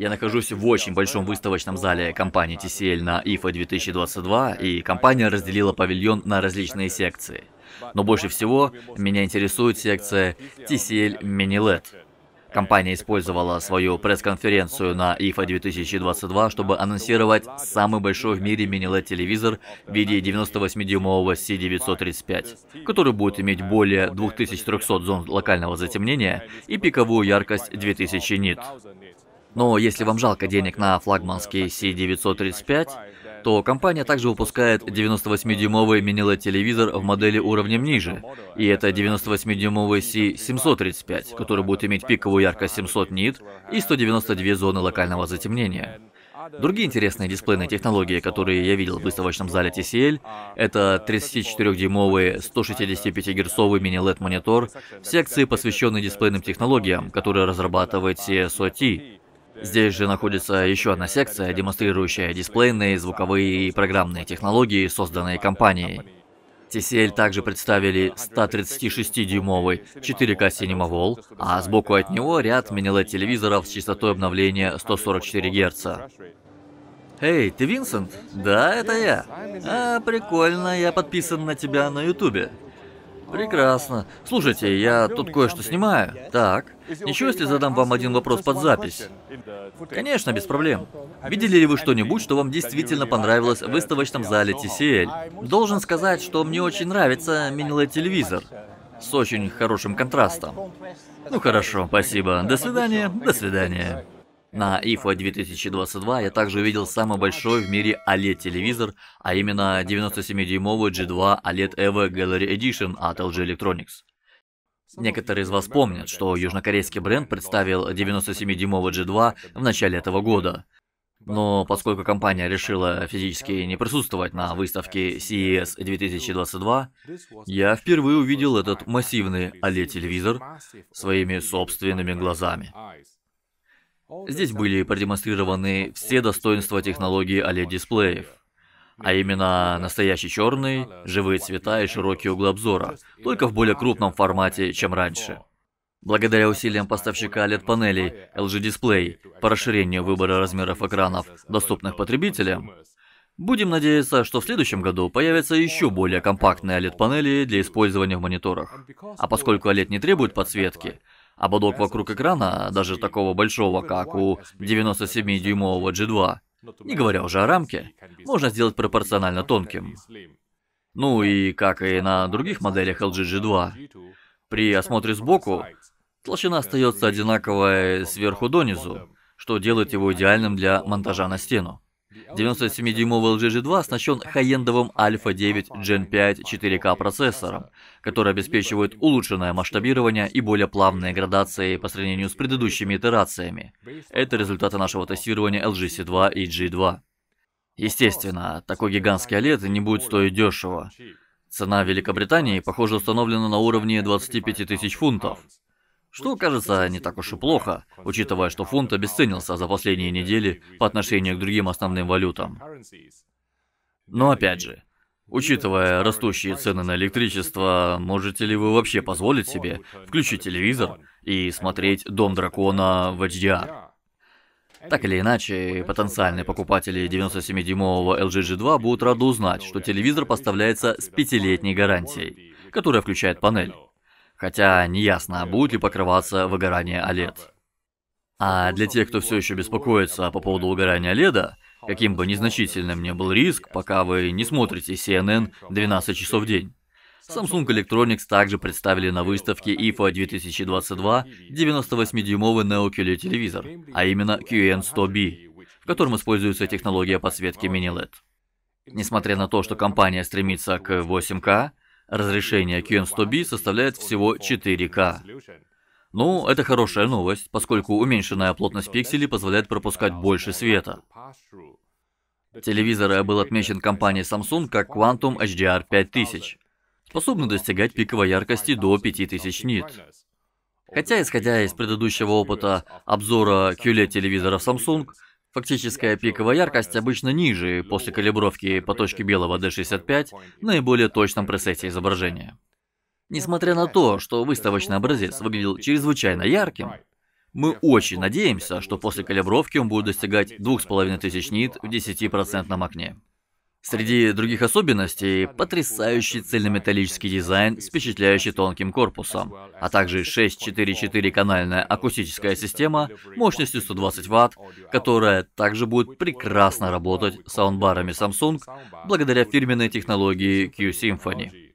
Я нахожусь в очень большом выставочном зале компании TCL на IFA 2022, и компания разделила павильон на различные секции. Но больше всего меня интересует секция TCL Mini LED. Компания использовала свою пресс-конференцию на IFA 2022, чтобы анонсировать самый большой в мире мини-LED-телевизор в виде 98-дюймового C935, который будет иметь более 2300 зон локального затемнения и пиковую яркость 2000 нит. Но если вам жалко денег на флагманский C935, то компания также выпускает 98-дюймовый мини телевизор в модели уровнем ниже. И это 98-дюймовый C735, который будет иметь пиковую яркость 700 нит и 192 зоны локального затемнения. Другие интересные дисплейные технологии, которые я видел в выставочном зале TCL, это 34-дюймовый 165-герцовый мини-LED монитор в секции, посвященной дисплейным технологиям, которые разрабатывает CSOT. Здесь же находится еще одна секция, демонстрирующая дисплейные, звуковые и программные технологии, созданные компанией. TCL также представили 136-дюймовый 4К Cinema Wall, а сбоку от него ряд минилет-телевизоров с частотой обновления 144 Гц. Эй, ты Винсент? Да, это я. А, прикольно, я подписан на тебя на Ютубе. Прекрасно. Слушайте, я тут кое-что снимаю. Так. Ничего, если задам вам один вопрос под запись? Конечно, без проблем. Видели ли вы что-нибудь, что вам действительно понравилось в выставочном зале TCL? Должен сказать, что мне очень нравится минилет-телевизор. С очень хорошим контрастом. Ну хорошо, спасибо. До свидания. До свидания. На IFA 2022 я также увидел самый большой в мире OLED-телевизор, а именно 97-дюймовый G2 OLED EVO Gallery Edition от LG Electronics. Некоторые из вас помнят, что южнокорейский бренд представил 97-дюймовый G2 в начале этого года. Но поскольку компания решила физически не присутствовать на выставке CES 2022, я впервые увидел этот массивный OLED-телевизор своими собственными глазами. Здесь были продемонстрированы все достоинства технологии OLED-дисплеев, а именно настоящий черный, живые цвета и широкий угол обзора, только в более крупном формате, чем раньше. Благодаря усилиям поставщика OLED-панелей LG Display по расширению выбора размеров экранов, доступных потребителям, будем надеяться, что в следующем году появятся еще более компактные OLED-панели для использования в мониторах. А поскольку OLED не требует подсветки, Ободок а вокруг экрана, даже такого большого, как у 97-дюймового G2, не говоря уже о рамке, можно сделать пропорционально тонким. Ну и как и на других моделях LG G2, при осмотре сбоку толщина остается одинаковая сверху донизу, что делает его идеальным для монтажа на стену. 97-дюймовый LG g 2 оснащен хайендовым Alpha 9 Gen 5 4K процессором, который обеспечивает улучшенное масштабирование и более плавные градации по сравнению с предыдущими итерациями. Это результаты нашего тестирования LG c 2 и G2. Естественно, такой гигантский OLED не будет стоить дешево. Цена в Великобритании, похоже, установлена на уровне 25 тысяч фунтов. Что, кажется, не так уж и плохо, учитывая, что фунт обесценился за последние недели по отношению к другим основным валютам. Но опять же, учитывая растущие цены на электричество, можете ли вы вообще позволить себе включить телевизор и смотреть «Дом дракона» в HDR? Так или иначе, потенциальные покупатели 97-дюймового LG G2 будут рады узнать, что телевизор поставляется с пятилетней гарантией, которая включает панель. Хотя неясно, будет ли покрываться выгорание OLED. А для тех, кто все еще беспокоится по поводу выгорания леда, каким бы незначительным ни был риск, пока вы не смотрите CNN 12 часов в день. Samsung Electronics также представили на выставке IFA 2022 98-дюймовый Neo QLED телевизор, а именно QN100B, в котором используется технология подсветки Mini led Несмотря на то, что компания стремится к 8К, Разрешение QN100B составляет всего 4К. Ну, это хорошая новость, поскольку уменьшенная плотность пикселей позволяет пропускать больше света. Телевизор был отмечен компанией Samsung как Quantum HDR 5000, способны достигать пиковой яркости до 5000 нит. Хотя, исходя из предыдущего опыта обзора QLED телевизоров Samsung, Фактическая пиковая яркость обычно ниже после калибровки по точке белого D65 наиболее точном пресете изображения. Несмотря на то, что выставочный образец выглядел чрезвычайно ярким, мы очень надеемся, что после калибровки он будет достигать 2500 нит в 10% окне. Среди других особенностей – потрясающий цельнометаллический дизайн с впечатляющим тонким корпусом, а также 644-канальная акустическая система мощностью 120 Вт, которая также будет прекрасно работать с саундбарами Samsung благодаря фирменной технологии Q-Symphony.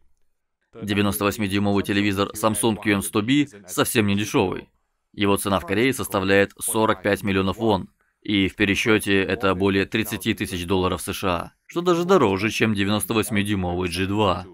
98-дюймовый телевизор Samsung QM100B совсем не дешевый. Его цена в Корее составляет 45 миллионов вон – и в пересчете это более 30 тысяч долларов США, что даже дороже, чем 98-дюймовый G2.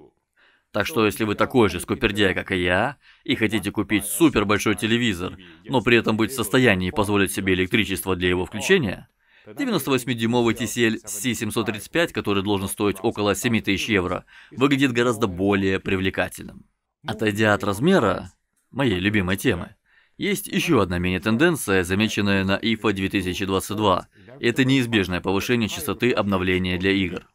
Так что если вы такой же скупердяй, как и я, и хотите купить супер большой телевизор, но при этом быть в состоянии позволить себе электричество для его включения, 98-дюймовый TCL C735, который должен стоить около тысяч евро, выглядит гораздо более привлекательным. Отойдя от размера, моей любимой темы, есть еще одна мини-тенденция, замеченная на IFA 2022. Это неизбежное повышение частоты обновления для игр.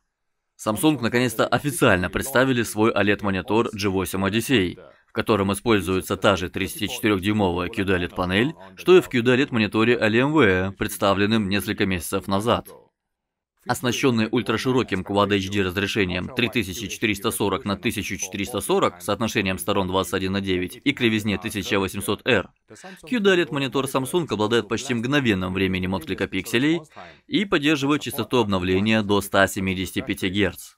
Samsung наконец-то официально представили свой OLED-монитор G8 Odyssey, в котором используется та же 34-дюймовая QD-OLED-панель, что и в QD-OLED-мониторе LMW, представленным несколько месяцев назад оснащенные ультрашироким Quad HD разрешением 3440 на 1440 соотношением сторон 21 на 9 и кривизне 1800R. QDLED e монитор Samsung обладает почти мгновенным временем отклика пикселей и поддерживает частоту обновления до 175 Гц.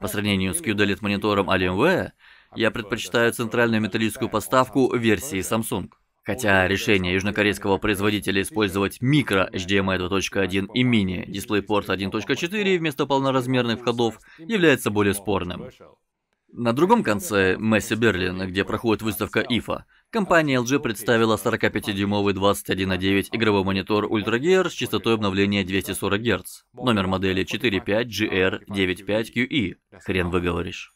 По сравнению с QDLED e монитором Alienware, я предпочитаю центральную металлическую подставку версии Samsung. Хотя решение южнокорейского производителя использовать микро HDMI 2.1 эм и мини дисплей порт 1.4 вместо полноразмерных входов является более спорным. На другом конце Месси Берлин, где проходит выставка IFA, компания LG представила 45-дюймовый 21.9 игровой монитор Ultra Gear с частотой обновления 240 Гц, номер модели 45GR95QE, хрен выговоришь.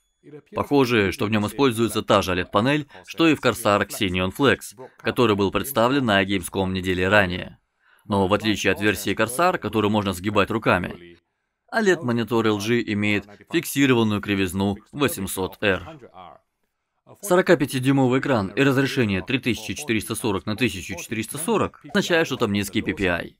Похоже, что в нем используется та же oled панель что и в Corsair Xenion Flex, который был представлен на Gamescom недели ранее. Но в отличие от версии Corsair, которую можно сгибать руками, OLED-монитор LG имеет фиксированную кривизну 800R. 45-дюймовый экран и разрешение 3440 на 1440 означает, что там низкий PPI.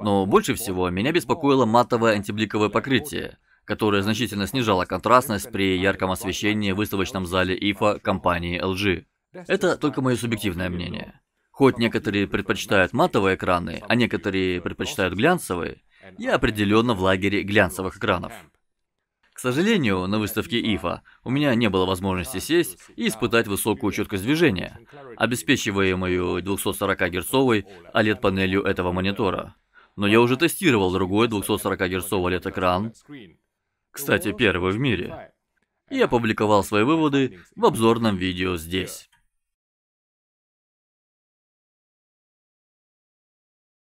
Но больше всего меня беспокоило матовое антибликовое покрытие, которая значительно снижала контрастность при ярком освещении в выставочном зале ИФА компании LG. Это только мое субъективное мнение. Хоть некоторые предпочитают матовые экраны, а некоторые предпочитают глянцевые, я определенно в лагере глянцевых экранов. К сожалению, на выставке ИФА у меня не было возможности сесть и испытать высокую четкость движения, обеспечиваемую 240-герцовой OLED-панелью этого монитора. Но я уже тестировал другой 240-герцовый OLED-экран, кстати, первый в мире. Я публиковал свои выводы в обзорном видео здесь.